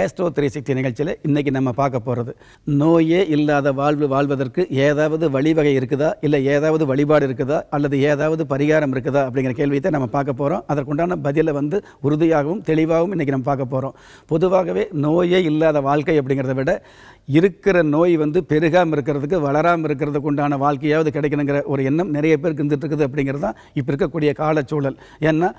Astro three sixty நிகழ்ச்சியில் இன்றைக்கி நம்ம பார்க்க போகிறது நோயே இல்லாத வாழ்வு வாழ்வதற்கு ஏதாவது வழிவகை இருக்குதா இல்லை ஏதாவது வழிபாடு இருக்குதா அல்லது ஏதாவது பரிகாரம் இருக்குதா அப்படிங்கிற கேள்வியை தான் நம்ம பார்க்க போகிறோம் அதற்குண்டான பதிலை வந்து உறுதியாகவும் தெளிவாகவும் இன்றைக்கி நம்ம பார்க்க போகிறோம் பொதுவாகவே நோயே இல்லாத வாழ்க்கை அப்படிங்கிறத விட இருக்கிற நோய் வந்து பெருகாமல் இருக்கிறதுக்கு வளராமல் இருக்கிறதுக்கு உண்டான வாழ்க்கையாவது கிடைக்கணுங்கிற ஒரு எண்ணம் நிறைய பேருக்கு இருந்துட்டு இருக்குது அப்படிங்கிறது தான் இப்போ இருக்கக்கூடிய காலச்சூழல் ஏன்னா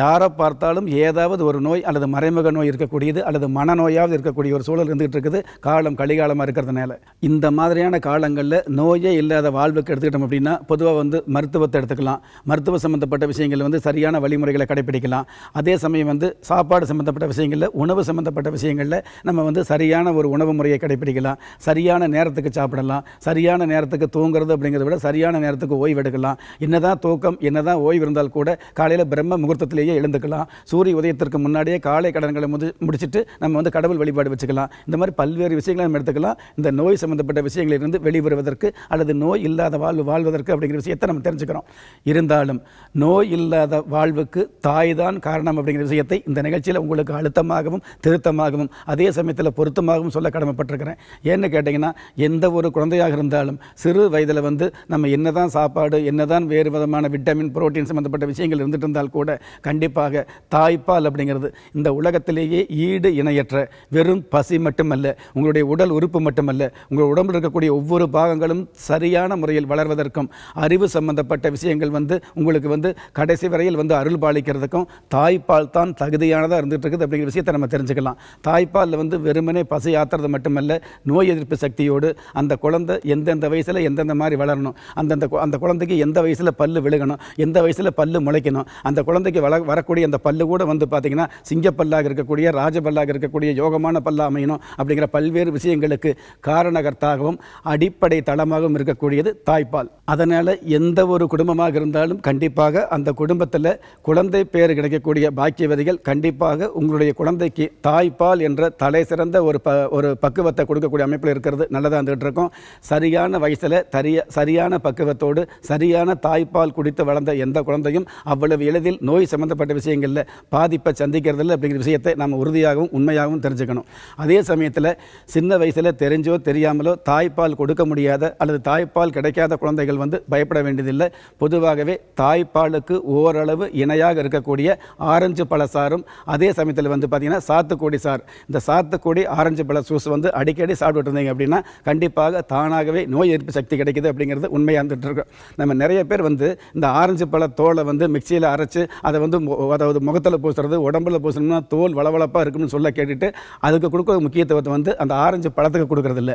யாரை பார்த்தாலும் ஏதாவது ஒரு நோய் அல்லது மறைமுக நோய் இருக்கக்கூடியது அல்லது மன நோயாவது இருக்கக்கூடிய ஒரு சூழல் இருந்துகிட்டு இருக்குது காலம் கலிகாலமாக இருக்கிறதுனால இந்த மாதிரியான காலங்களில் நோயே இல்லாத வாழ்வுக்கு எடுத்துக்கிட்டோம் அப்படின்னா பொதுவாக வந்து மருத்துவத்தை எடுத்துக்கலாம் மருத்துவ சம்மந்தப்பட்ட விஷயங்கள் வந்து சரியான வழிமுறைகளை கடைபிடிக்கலாம் அதே சமயம் வந்து சாப்பாடு சம்மந்தப்பட்ட விஷயங்களில் உணவு சம்மந்தப்பட்ட விஷயங்களில் நம்ம வந்து சரியான ஒரு உணவு முறையை கடைபிடிக்கலாம் சரியான நேரத்துக்கு சாப்பிடலாம் சரியான நேரத்துக்கு தூங்குறது அப்படிங்கிறத விட சரியான நேரத்துக்கு ஓய்வு எடுக்கலாம் என்னதான் தூக்கம் என்னதான் ஓய்வு இருந்தால் கூட காலையில் பிரம்ம முகூர்த்தத்திலேயே எழுந்துக்கலாம் சூரிய உதயத்திற்கு முன்னாடியே காலை கடன்களை முடி முடிச்சுட்டு நம்ம வந்து அல்லது கடவுள் வழிபாடு வச்சுக்கலாம் இந்த மாதிரி பல்வேறு விஷயங்களை நம்ம எடுத்துக்கலாம் இந்த நோய் சம்மந்தப்பட்ட விஷயங்களிலிருந்து வெளிவருவதற்கு அல்லது நோய் இல்லாத வாழ்வு வாழ்வதற்கு அப்படிங்கிற விஷயத்தை நம்ம தெரிஞ்சுக்கிறோம் இருந்தாலும் நோய் இல்லாத வாழ்வுக்கு தாய் தான் காரணம் அப்படிங்கிற விஷயத்தை இந்த நிகழ்ச்சியில் உங்களுக்கு அழுத்தமாகவும் திருத்தமாகவும் அதே சமயத்தில் பொருத்தமாகவும் சொல்ல கடமைப்பட்டிருக்கிறேன் ஏன்னு கேட்டிங்கன்னா எந்த ஒரு குழந்தையாக இருந்தாலும் சிறு வயதில் வந்து நம்ம என்ன தான் சாப்பாடு என்ன தான் வேறு விதமான விட்டமின் புரோட்டீன் சம்மந்தப்பட்ட விஷயங்கள் இருந்துட்டு இருந்தால் கூட கண்டிப்பாக தாய்ப்பால் அப்படிங்கிறது இந்த உலகத்திலேயே ஈடு இணையற்ற என்ற வெறும் பசி மட்டுமல்ல உங்களுடைய உடல் உறுப்பு மட்டுமல்ல உங்கள் உடம்பில் இருக்கக்கூடிய ஒவ்வொரு பாகங்களும் சரியான முறையில் வளர்வதற்கும் அறிவு சம்பந்தப்பட்ட விஷயங்கள் வந்து உங்களுக்கு வந்து கடைசி வரையில் வந்து அருள் பாலிக்கிறதுக்கும் தாய்ப்பால் தான் தகுதியானதாக இருந்துகிட்டு இருக்குது அப்படிங்கிற விஷயத்தை நம்ம தெரிஞ்சுக்கலாம் தாய்ப்பாலில் வந்து வெறுமனே பசி ஆத்துறது மட்டுமல்ல நோய் எதிர்ப்பு சக்தியோடு அந்த குழந்தை எந்தெந்த வயசில் எந்தெந்த மாதிரி வளரணும் அந்தந்த அந்த குழந்தைக்கு எந்த வயசில் பல்லு விழுகணும் எந்த வயசில் பல்லு முளைக்கணும் அந்த குழந்தைக்கு வள வரக்கூடிய அந்த பல்லு கூட வந்து பார்த்திங்கன்னா சிங்கப்பல்லாக இருக்கக்கூடிய ராஜபல்லாக இருக்கக்கூடிய நம்முடைய யோகமான பல்லா அமையணும் அப்படிங்கிற பல்வேறு விஷயங்களுக்கு காரணகர்த்தாகவும் அடிப்படை தளமாகவும் இருக்கக்கூடியது தாய்ப்பால் அதனால் எந்த ஒரு குடும்பமாக இருந்தாலும் கண்டிப்பாக அந்த குடும்பத்தில் குழந்தை பேர் கிடைக்கக்கூடிய பாக்கியவதிகள் கண்டிப்பாக உங்களுடைய குழந்தைக்கு தாய்ப்பால் என்ற தலை சிறந்த ஒரு ப ஒரு பக்குவத்தை கொடுக்கக்கூடிய அமைப்பில் இருக்கிறது நல்லதாக இருந்துகிட்டு இருக்கும் சரியான வயசில் தரிய சரியான பக்குவத்தோடு சரியான தாய்ப்பால் குடித்து வளர்ந்த எந்த குழந்தையும் அவ்வளவு எளிதில் நோய் சம்பந்தப்பட்ட விஷயங்களில் பாதிப்பை சந்திக்கிறதில்லை அப்படிங்கிற விஷயத்தை நாம் உறுதியாகவும் உண்மையாகவும் முறையாகவும் தெரிஞ்சுக்கணும் அதே சமயத்தில் சின்ன வயசில் தெரிஞ்சோ தெரியாமலோ தாய்ப்பால் கொடுக்க முடியாத அல்லது தாய்ப்பால் கிடைக்காத குழந்தைகள் வந்து பயப்பட வேண்டியதில்லை பொதுவாகவே தாய்ப்பாலுக்கு ஓரளவு இணையாக இருக்கக்கூடிய ஆரஞ்சு பழ சாரும் அதே சமயத்தில் வந்து பார்த்திங்கன்னா சாத்துக்குடி சார் இந்த சாத்துக்குடி ஆரஞ்சு பழ சூஸ் வந்து அடிக்கடி சாப்பிட்டுருந்தீங்க அப்படின்னா கண்டிப்பாக தானாகவே நோய் எதிர்ப்பு சக்தி கிடைக்குது அப்படிங்கிறது உண்மையாக இருந்துகிட்டு நம்ம நிறைய பேர் வந்து இந்த ஆரஞ்சு பழ தோலை வந்து மிக்சியில் அரைச்சி அதை வந்து அதாவது முகத்தில் பூசுறது உடம்புல பூசணும்னா தோல் வளவளப்பாக இருக்கும்னு சொல்ல கேட்டுட்டு வச்சுக்கிட்டு அதுக்கு கொடுக்குற முக்கியத்துவத்தை வந்து அந்த ஆரஞ்சு பழத்துக்கு கொடுக்குறதில்ல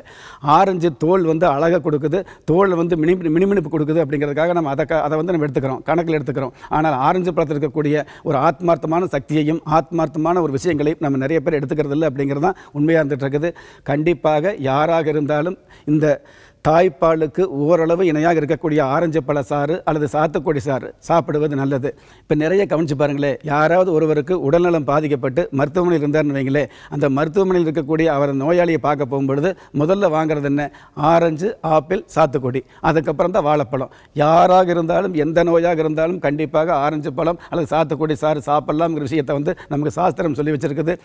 ஆரஞ்சு தோல் வந்து அழகாக கொடுக்குது தோல் வந்து மினி மினிமினிப்பு கொடுக்குது அப்படிங்கிறதுக்காக நம்ம அதை அதை வந்து நம்ம எடுத்துக்கிறோம் கணக்கில் எடுத்துக்கிறோம் ஆனால் ஆரஞ்சு பழத்தில் இருக்கக்கூடிய ஒரு ஆத்மார்த்தமான சக்தியையும் ஆத்மார்த்தமான ஒரு விஷயங்களையும் நம்ம நிறைய பேர் எடுத்துக்கிறது இல்லை அப்படிங்கிறது தான் உண்மையாக இருந்துகிட்டு இருக்குது கண்டிப்பாக யாராக இருந்தாலும் இந்த தாய்ப்பாலுக்கு ஓரளவு இணையாக இருக்கக்கூடிய ஆரஞ்சு பழ சாறு அல்லது சாத்துக்குடி சாறு சாப்பிடுவது நல்லது இப்போ நிறைய கவனிச்சு பாருங்களேன் யாராவது ஒருவருக்கு உடல்நலம் பாதிக்கப்பட்டு மருத்துவமனையில் இருந்தார்னு வைங்களேன் அந்த மருத்துவமனையில் இருக்கக்கூடிய அவர் நோயாளியை பார்க்க போகும்பொழுது முதல்ல வாங்குறது என்ன ஆரஞ்சு ஆப்பிள் சாத்துக்குடி அதுக்கப்புறம் தான் வாழைப்பழம் யாராக இருந்தாலும் எந்த நோயாக இருந்தாலும் கண்டிப்பாக ஆரஞ்சு பழம் அல்லது சாத்துக்குடி சாறு சாப்பிட்லாம்ங்கிற விஷயத்தை வந்து நமக்கு சாஸ்திரம் சொல்லி வச்சிருக்குது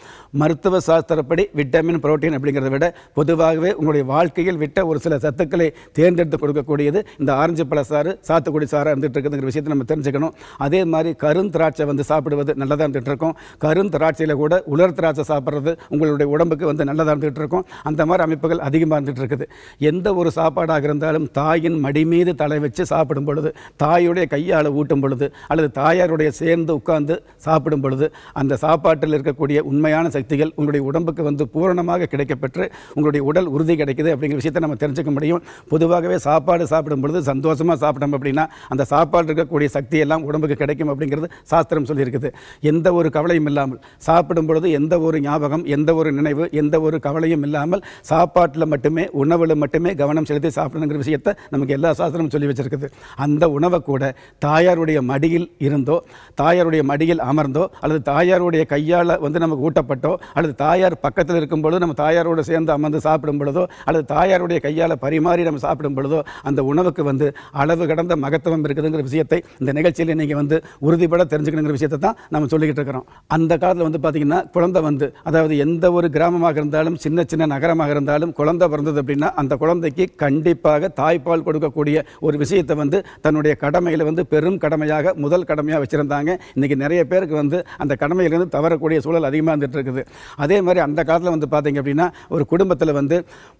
மருத்துவ சாஸ்திரப்படி விட்டமின் புரோட்டீன் அப்படிங்கிறத விட பொதுவாகவே உங்களுடைய வாழ்க்கையில் விட்ட ஒரு சில சத்து மக்களை தேர்ந்தெடுத்து கொடுக்கக்கூடியது இந்த ஆரஞ்சு பழசாறு சாத்துக்குடி சாறாக இருந்துகிட்டு இருக்குதுங்கிற விஷயத்தை நம்ம தெரிஞ்சுக்கணும் அதே மாதிரி கருந்திராட்சை வந்து சாப்பிடுவது நல்லதாக இருந்துட்டு இருக்கும் கருந்திராட்சையில் கூட உலர் திராட்சை சாப்பிட்றது உங்களுடைய உடம்புக்கு வந்து நல்லதாக இருந்துகிட்டு இருக்கும் அந்த மாதிரி அமைப்புகள் அதிகமாக இருந்துகிட்டு இருக்குது எந்த ஒரு சாப்பாடாக இருந்தாலும் தாயின் மடி மீது தலை வச்சு சாப்பிடும் பொழுது தாயுடைய கையால் ஊட்டும் பொழுது அல்லது தாயாருடைய சேர்ந்து உட்கார்ந்து சாப்பிடும் பொழுது அந்த சாப்பாட்டில் இருக்கக்கூடிய உண்மையான சக்திகள் உங்களுடைய உடம்புக்கு வந்து பூரணமாக கிடைக்கப்பெற்று உங்களுடைய உடல் உறுதி கிடைக்குது அப்படிங்கிற விஷயத்தை நம்ம தெரிஞ்சுக்க முடியும் பொதுவாகவே சாப்பாடு சாப்பிடும் பொழுது சந்தோஷமாக சாப்பிட்டோம் அப்படின்னா அந்த சாப்பாடு இருக்கக்கூடிய சக்தி எல்லாம் உடம்புக்கு கிடைக்கும் அப்படிங்கிறது சாஸ்திரம் சொல்லியிருக்குது எந்த ஒரு கவலையும் இல்லாமல் சாப்பிடும் பொழுது எந்த ஒரு ஞாபகம் எந்த ஒரு நினைவு எந்த ஒரு கவலையும் இல்லாமல் சாப்பாட்டில் மட்டுமே உணவில் மட்டுமே கவனம் செலுத்தி சாப்பிடணுங்கிற விஷயத்தை நமக்கு எல்லா சாஸ்திரமும் சொல்லி வச்சிருக்குது அந்த உணவை கூட தாயாருடைய மடியில் இருந்தோ தாயாருடைய மடியில் அமர்ந்தோ அல்லது தாயாருடைய கையால் வந்து நமக்கு ஊட்டப்பட்டோ அல்லது தாயார் பக்கத்தில் இருக்கும் பொழுது நம்ம தாயாரோடு சேர்ந்து அமர்ந்து சாப்பிடும் பொழுதோ அல்லது தாயாருடைய கையால் பரிமா மாதிரி நம்ம சாப்பிடும் பொழுதோ அந்த உணவுக்கு வந்து அளவு கடந்த மகத்துவம் இருக்குதுங்கிற விஷயத்தை இந்த நிகழ்ச்சியில் நீங்கள் வந்து உறுதிப்பட தெரிஞ்சுக்கணுங்கிற விஷயத்தை தான் நம்ம சொல்லிக்கிட்டு இருக்கிறோம் அந்த காலத்தில் வந்து பார்த்திங்கன்னா குழந்தை வந்து அதாவது எந்த ஒரு கிராமமாக இருந்தாலும் சின்ன சின்ன நகரமாக இருந்தாலும் குழந்தை பிறந்தது அப்படின்னா அந்த குழந்தைக்கு கண்டிப்பாக தாய்ப்பால் கொடுக்கக்கூடிய ஒரு விஷயத்தை வந்து தன்னுடைய கடமையில் வந்து பெரும் கடமையாக முதல் கடமையாக வச்சுருந்தாங்க இன்றைக்கி நிறைய பேருக்கு வந்து அந்த கடமையிலேருந்து தவறக்கூடிய சூழல் அதிகமாக இருந்துகிட்டு இருக்குது அதே மாதிரி அந்த காலத்தில் வந்து பார்த்திங்க அப்படின்னா ஒரு குடும்பத்தில் வந்து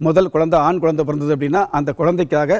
முதல் குழந்தை ஆண் குழந்தை பிறந்தது அப்படின்னா அந்த குழந்தைக்காக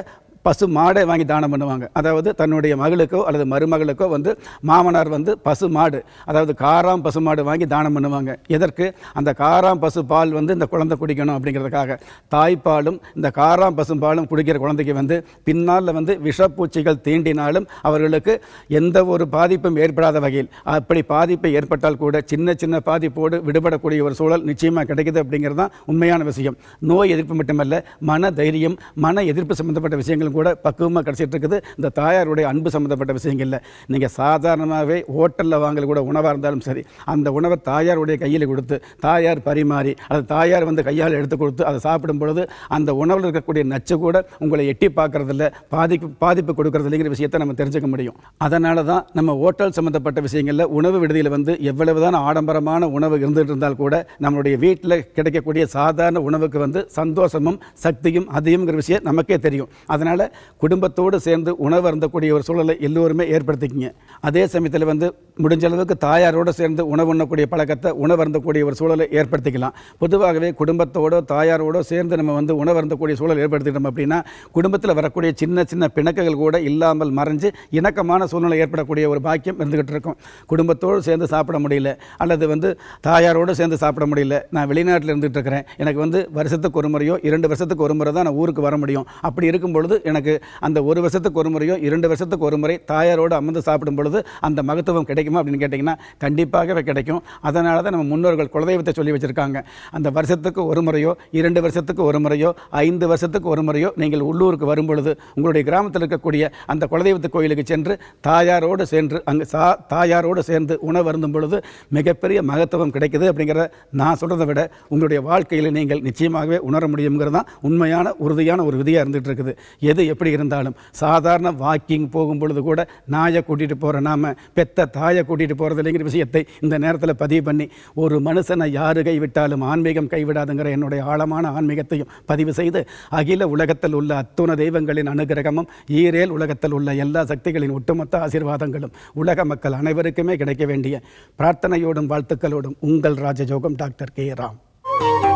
பசு மாடை வாங்கி தானம் பண்ணுவாங்க அதாவது தன்னுடைய மகளுக்கோ அல்லது மருமகளுக்கோ வந்து மாமனார் வந்து பசு மாடு அதாவது காராம் பசு மாடு வாங்கி தானம் பண்ணுவாங்க எதற்கு அந்த காராம் பசு பால் வந்து இந்த குழந்தை குடிக்கணும் அப்படிங்கிறதுக்காக தாய்ப்பாலும் இந்த காராம் பசும்பாலும் குடிக்கிற குழந்தைக்கு வந்து பின்னால் வந்து விஷப்பூச்சிகள் தீண்டினாலும் அவர்களுக்கு எந்த ஒரு பாதிப்பும் ஏற்படாத வகையில் அப்படி பாதிப்பு ஏற்பட்டால் கூட சின்ன சின்ன பாதிப்போடு விடுபடக்கூடிய ஒரு சூழல் நிச்சயமாக கிடைக்குது அப்படிங்கிறது தான் உண்மையான விஷயம் நோய் எதிர்ப்பு மட்டுமல்ல மன தைரியம் மன எதிர்ப்பு சம்பந்தப்பட்ட விஷயங்கள் விஷயங்களும் கூட பக்குவமாக கிடச்சிட்டு இருக்குது இந்த தாயாருடைய அன்பு சம்மந்தப்பட்ட விஷயங்களில் நீங்கள் சாதாரணமாகவே ஹோட்டலில் வாங்கல கூட உணவாக இருந்தாலும் சரி அந்த உணவை தாயாருடைய கையில் கொடுத்து தாயார் பரிமாறி அது தாயார் வந்து கையால் எடுத்து கொடுத்து அதை சாப்பிடும் பொழுது அந்த உணவில் இருக்கக்கூடிய நச்சு கூட உங்களை எட்டி பார்க்கறதில்ல பாதிப்பு பாதிப்பு கொடுக்கறது இல்லைங்கிற விஷயத்தை நம்ம தெரிஞ்சுக்க முடியும் அதனால தான் நம்ம ஹோட்டல் சம்மந்தப்பட்ட விஷயங்களில் உணவு விடுதியில் வந்து எவ்வளவுதான் ஆடம்பரமான உணவு இருந்துகிட்டு இருந்தால் கூட நம்மளுடைய வீட்டில் கிடைக்கக்கூடிய சாதாரண உணவுக்கு வந்து சந்தோஷமும் சக்தியும் அதிகம்ங்கிற விஷயம் நமக்கே தெரியும் அதனால் குடும்பத்தோடு சேர்ந்து உணவு அருந்தக்கூடிய ஒரு சூழலை எல்லோருமே ஏற்படுத்திக்கிங்க அதே சமயத்தில் வந்து முடிஞ்ச அளவுக்கு தாயாரோடு சேர்ந்து உணவு உண்ணக்கூடிய பழக்கத்தை உணவருந்தக்கூடிய ஒரு சூழலை ஏற்படுத்திக்கலாம் பொதுவாகவே குடும்பத்தோடோ தாயாரோடோ சேர்ந்து நம்ம வந்து உணவருந்தக்கூடிய சூழல் ஏற்படுத்திட்டோம் அப்படின்னா குடும்பத்தில் வரக்கூடிய சின்ன சின்ன பிணக்குகள் கூட இல்லாமல் மறைஞ்சு இணக்கமான சூழ்நிலை ஏற்படக்கூடிய ஒரு பாக்கியம் இருந்துகிட்டு இருக்கும் குடும்பத்தோடு சேர்ந்து சாப்பிட முடியல அல்லது வந்து தாயாரோடு சேர்ந்து சாப்பிட முடியல நான் வெளிநாட்டில் இருந்துகிட்டு இருக்கிறேன் எனக்கு வந்து வருஷத்துக்கு ஒரு முறையோ இரண்டு வருஷத்துக்கு ஒரு முறை தான் நான் ஊருக்கு வர முடியும் அப்படி இருக்கும் பொழுது எனக்கு அந்த ஒரு வருஷத்துக்கு ஒரு முறையோ இரண்டு வருஷத்துக்கு ஒரு முறை தாயாரோடு அமர்ந்து சாப்பிடும் பொழுது அந்த மகத்துவம் கிடைக்கும் கிடைக்குமா அப்படின்னு கேட்டிங்கன்னா கண்டிப்பாகவே கிடைக்கும் அதனால தான் நம்ம முன்னோர்கள் குலதெய்வத்தை சொல்லி வச்சுருக்காங்க அந்த வருஷத்துக்கு ஒரு முறையோ இரண்டு வருஷத்துக்கு ஒரு முறையோ ஐந்து வருஷத்துக்கு ஒரு முறையோ நீங்கள் உள்ளூருக்கு வரும்பொழுது உங்களுடைய கிராமத்தில் இருக்கக்கூடிய அந்த குலதெய்வத்து கோயிலுக்கு சென்று தாயாரோடு சென்று அங்கே சா தாயாரோடு சேர்ந்து உணவு அருந்தும் பொழுது மிகப்பெரிய மகத்துவம் கிடைக்குது அப்படிங்கிறத நான் சொல்கிறத விட உங்களுடைய வாழ்க்கையில் நீங்கள் நிச்சயமாகவே உணர முடியுங்கிறது தான் உண்மையான உறுதியான ஒரு விதியாக இருந்துகிட்டு இருக்குது எது எப்படி இருந்தாலும் சாதாரண வாக்கிங் போகும் பொழுது கூட நாயை கூட்டிகிட்டு போகிற நாம பெத்த தாயை தாயை கூட்டிகிட்டு போகிறது இல்லைங்கிற விஷயத்தை இந்த நேரத்தில் பதிவு பண்ணி ஒரு மனுஷனை யார் கைவிட்டாலும் ஆன்மீகம் கைவிடாதுங்கிற என்னுடைய ஆழமான ஆன்மீகத்தையும் பதிவு செய்து அகில உலகத்தில் உள்ள அத்துண தெய்வங்களின் அனுகிரகமும் ஈரேல் உலகத்தில் உள்ள எல்லா சக்திகளின் ஒட்டுமொத்த ஆசீர்வாதங்களும் உலக மக்கள் அனைவருக்குமே கிடைக்க வேண்டிய பிரார்த்தனையோடும் வாழ்த்துக்களோடும் உங்கள் ராஜயோகம் டாக்டர் கே ராம்